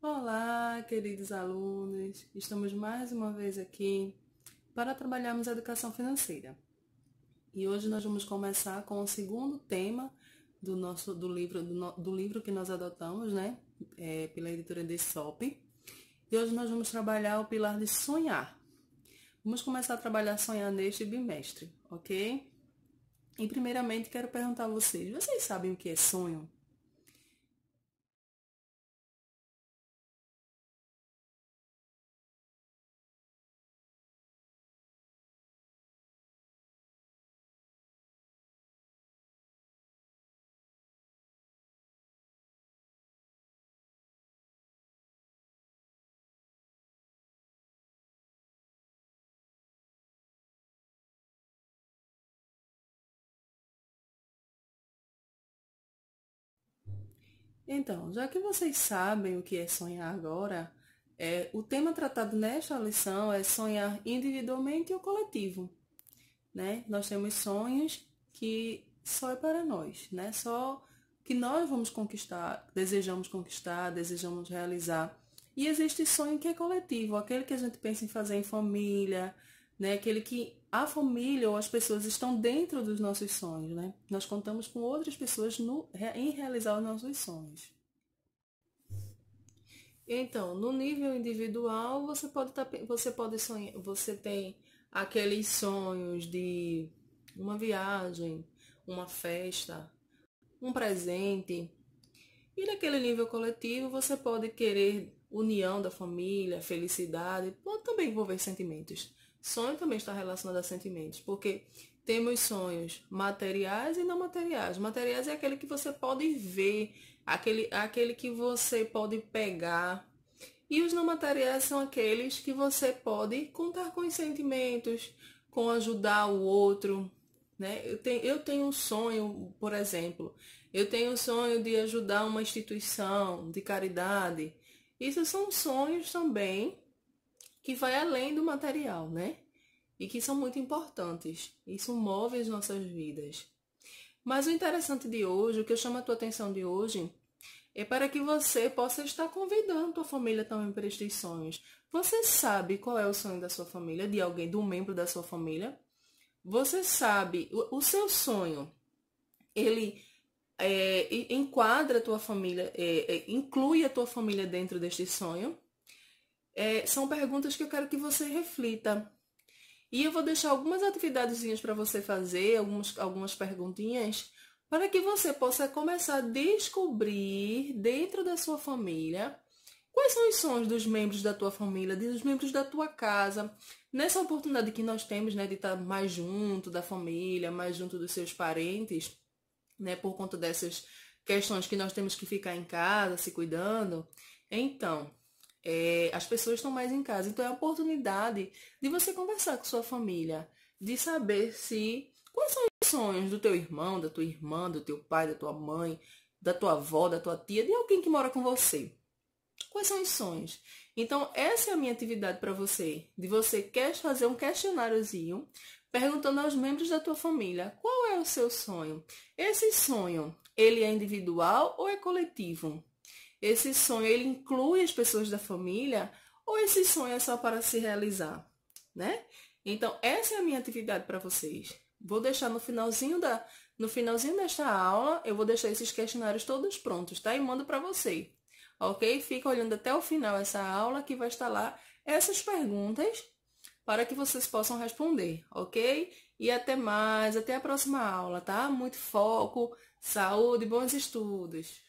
Olá, queridos alunos! Estamos mais uma vez aqui para trabalharmos a educação financeira. E hoje nós vamos começar com o segundo tema do nosso do livro do, do livro que nós adotamos, né, é, pela editora de SOP. E hoje nós vamos trabalhar o pilar de sonhar. Vamos começar a trabalhar sonhar neste bimestre, ok? E primeiramente quero perguntar a vocês: vocês sabem o que é sonho? Então, já que vocês sabem o que é sonhar agora, é, o tema tratado nesta lição é sonhar individualmente ou coletivo. Né? Nós temos sonhos que só é para nós, né? só que nós vamos conquistar, desejamos conquistar, desejamos realizar. E existe sonho que é coletivo, aquele que a gente pensa em fazer em família, né? Aquele que a família ou as pessoas estão dentro dos nossos sonhos, né? Nós contamos com outras pessoas no, em realizar os nossos sonhos. Então, no nível individual, você pode tá, você pode sonhar, você tem aqueles sonhos de uma viagem, uma festa, um presente. E naquele nível coletivo, você pode querer união da família, felicidade, pode também envolver sentimentos. Sonho também está relacionado a sentimentos, porque temos sonhos materiais e não materiais. Materiais é aquele que você pode ver, aquele, aquele que você pode pegar. E os não materiais são aqueles que você pode contar com os sentimentos, com ajudar o outro. Né? Eu, tenho, eu tenho um sonho, por exemplo, eu tenho um sonho de ajudar uma instituição de caridade. Isso são sonhos também que vai além do material, né? E que são muito importantes. Isso move as nossas vidas. Mas o interessante de hoje, o que eu chamo a tua atenção de hoje, é para que você possa estar convidando tua família também para estes sonhos. Você sabe qual é o sonho da sua família, de alguém, de um membro da sua família? Você sabe, o, o seu sonho, ele é, enquadra a tua família, é, é, inclui a tua família dentro deste sonho? é, são perguntas que eu quero que você reflita. E eu vou deixar algumas atividadezinhas para você fazer, algumas, algumas perguntinhas, para que você possa começar a descobrir dentro da sua família quais são os sonhos dos membros da tua família, dos membros da tua casa. Nessa oportunidade que nós temos, né, de estar tá mais junto da família, mais junto dos seus parentes, né, por conta dessas questões que nós temos que ficar em casa, se cuidando. Então, é, as pessoas estão mais em casa. Então é a oportunidade de você conversar com sua família, de saber se quais são os sonhos do teu irmão, da tua irmã, do teu pai, da tua mãe, da tua avó, da tua tia, de alguém que mora com você. Quais são os sonhos? Então, essa é a minha atividade para você, de você quer fazer um questionáriozinho perguntando aos membros da tua família qual é o seu sonho. Esse sonho, ele é individual ou é coletivo? Esse sonho ele inclui as pessoas da família ou esse sonho é só para se realizar, né? Então essa é a minha atividade para vocês. Vou deixar no finalzinho da no finalzinho desta aula, eu vou deixar esses questionários todos prontos, tá? E mando para você. OK? Fica olhando até o final essa aula que vai estar lá essas perguntas para que vocês possam responder, OK? E até mais, até a próxima aula, tá? Muito foco, saúde, bons estudos.